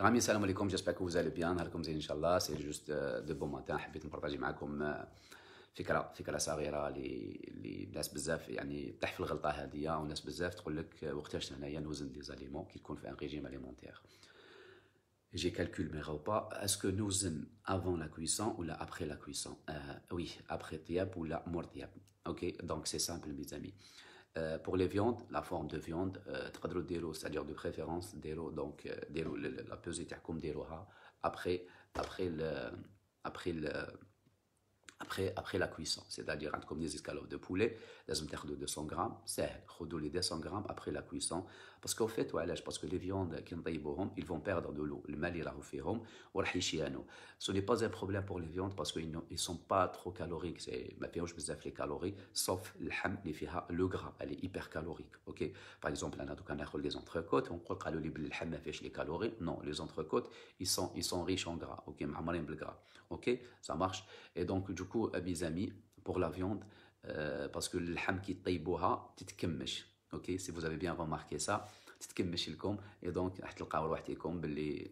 عاملين السلام عليكم جيسبر كو زال بيان نهاركم زين ان شاء الله سي جوست دو بون ماتان حبيت نبارطاجي معكم فكره فكره صغيره اللي اللي الناس بزاف يعني طيح في الغلطه هذه وناس بزاف تقول لك وقتاش هنايا نوزن دي زاليمون كي يكون في ان ريجيم اليمونتير جي كالكول مي غوبا اسكو نوزن افون لا كويسون ولا ابخي لا كويسون وي après طياب ولا مور طياب اوكي دونك سي سامبل ميزامي Tiab. Euh, pour les viandes, la forme de viande, تقدروا euh, ديروا c'est-à-dire de préférence ديروا donc ديروا euh, la بوزي تاعكم ديروها après après le après le après, après la cuisson. C'est-à-dire, comme des escalopes de poulet, les omtères de 200 grammes, c'est les 200 grammes après la cuisson. Hein. Parce qu'au fait, parce que les viandes qui ils vont perdre de l'eau. Le mal, il hein, Ce n'est pas un problème pour les viandes parce qu'ils ne sont pas trop caloriques. C'est ma je vous les calories, sauf le ham, le gras, elle est hyper calorique. ok Par exemple, on a les entrecôtes, on croit que le ham les calories. Non, les entrecôtes, ils sont, ils sont riches en gras. Ok, gras. Ok, ça marche. Et donc, du coup, mes amis, pour la viande, euh, parce que le ham qui taïbouha, titkemmesh. Ok, si vous avez bien remarqué ça, titkemmesh lkom, et donc, هتلقاو لوحدكم باللي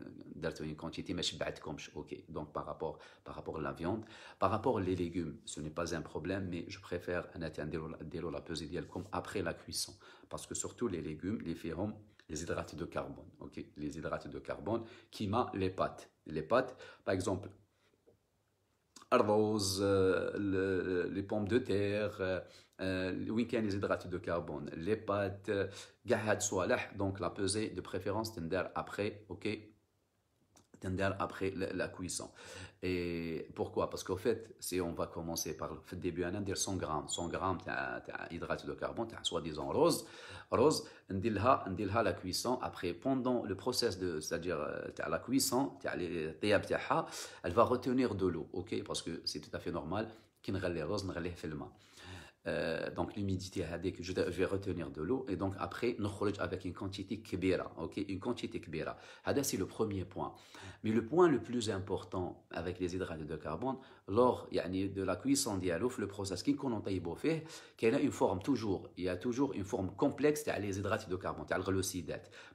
une quantité ما شبعتكمش. Ok, donc par rapport, par rapport à la viande, par rapport les légumes, ce n'est pas un problème, mais je préfère نديروا la pesée ديالكم après la cuisson, parce que surtout les légumes, les فيهم les hydrates de carbone, ok, les hydrates de carbone qui m'a les pâtes. Les pâtes, par exemple, arrose euh, euh, les pommes de terre, euh, week-end les hydrates de carbone, les pâtes, gahad donc la pesée de préférence tender après, ok après la cuisson. Et pourquoi Parce qu'au fait, si on va commencer par le début, on dire 100 grammes, 100 grammes d'hydrate de carbone, soi-disant rose, rose, on dit la cuisson. Après, pendant le process de, c'est-à-dire euh, la cuisson, elle va retenir de l'eau, ok Parce que c'est tout à fait normal qu'il ne ait rose, qu'il y ait euh, donc l'humidité je vais retenir de l'eau et donc après nous avec une quantité kbira ok une quantité kbira c'est le premier point mais le point le plus important avec les hydrates de carbone lors de la cuisson dialouf, le process qui qu'on a fait, qu'elle a une forme toujours, il y a toujours une forme complexe les hydrates de carbone, les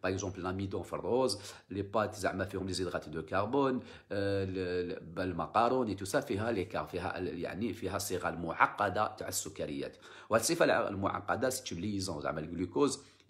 Par exemple, l'amidon rose, les pâtes, les hydrates de carbone, euh, ben, le macaron et tout ça, les l'écart, يعني a الصيغه تاع السكريات. c'est le glucose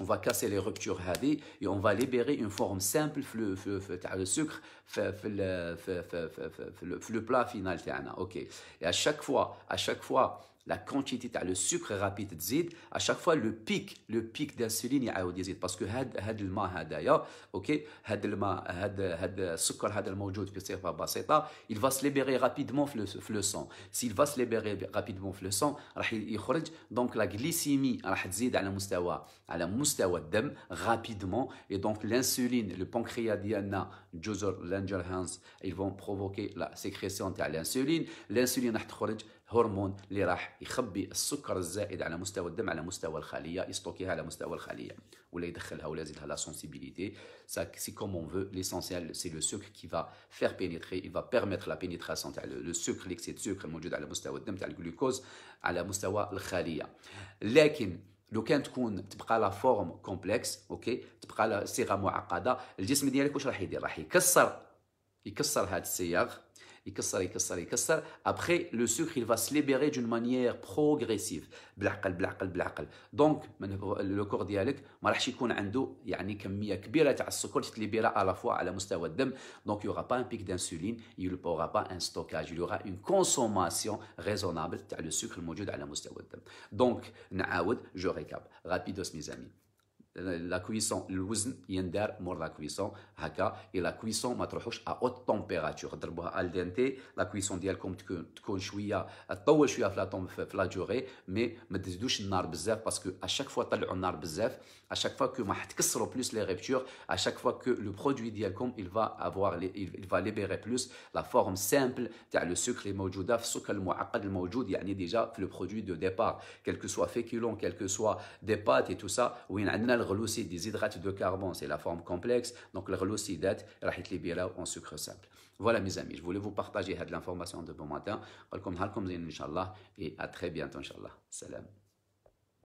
on va casser les ruptures هذه et on va libérer une forme simple le sucre, le plat final OK et à chaque fois à chaque fois la quantité le sucre rapide zid à chaque fois le pic le pic d'insuline يعاود يزيد parce que had had le ok le هاد had had sucre had le هاد aujourd'hui السكر هذا pas بصفه bah, بسيطه il va se libérer rapidement dans le sang s'il va se libérer rapidement dans le sang il يخرج donc la glycémie à راح تزيد على مستوى على مستوى الدم rapidement et donc l'insuline le pancréas ديالنا جزر Langerhans, ils vont provoquer la sécrétion de l'insuline l'insuline راح تخرج هرمون اللي راح يخبي السكر الزائد على مستوى الدم على مستوى الخليه يستوكيها على مستوى الخليه ولا يدخلها ولا يزيدها لا سونسيبيليتي سا سي كوم اون فو ليسونسيال سي لو سكر كي فا فير بينيتري il va permettre la تاع لو سكر ليكسيد سكر الموجود على مستوى الدم تاع الجلوكوز على مستوى الخليه لكن لو كان تكون تبقى لا فورم كومبلكس اوكي تبقى لا صيغه معقده الجسم ديالك واش راح يدير راح يكسر يكسر هذا الصياغ il casse, il il Après, le sucre, il va se libérer d'une manière progressive. Blaqal, blaqal, blaqal. Donc, le corps dialek, ma rachi koun ando, yani kamia kbira ta sucre, il se libère à la fois à la du sang. Donc, il n'y aura pas un pic d'insuline, il n'y aura pas un stockage, il y aura une consommation raisonnable, ta le sucre, le à la moustawa de dem. Donc, n'aoud, je récap. Rapidos, mes amis la cuisson, l'ouzn, yender, mour la cuisson, haka, et la cuisson, ma trochouche, à haute température. Drbo al dente, la cuisson d'yel, comme t'kon chouia, à chouia flatom flagure, mais me dédouche nar bzef, parce que à chaque fois t'al un nar bzef, à chaque fois que ma t'kissro plus les ruptures, à chaque fois que le produit d'yel, comme il va avoir, il va libérer plus la forme simple, t'as le sucre, les maujoudaf, soukal mouakad, le maujoud, y'a ni déjà le produit de départ, quel que soit féculent, quel que soit des pâtes et tout ça, ou الغلوسيد des hydrates de carbone, c'est la forme complexe, donc l'glucidate راح يتليبيرا en sucre simple. Voilà mes amis, je voulais vous partager cette l'information de bon matin. Comme et à très bientôt inchallah. Salam.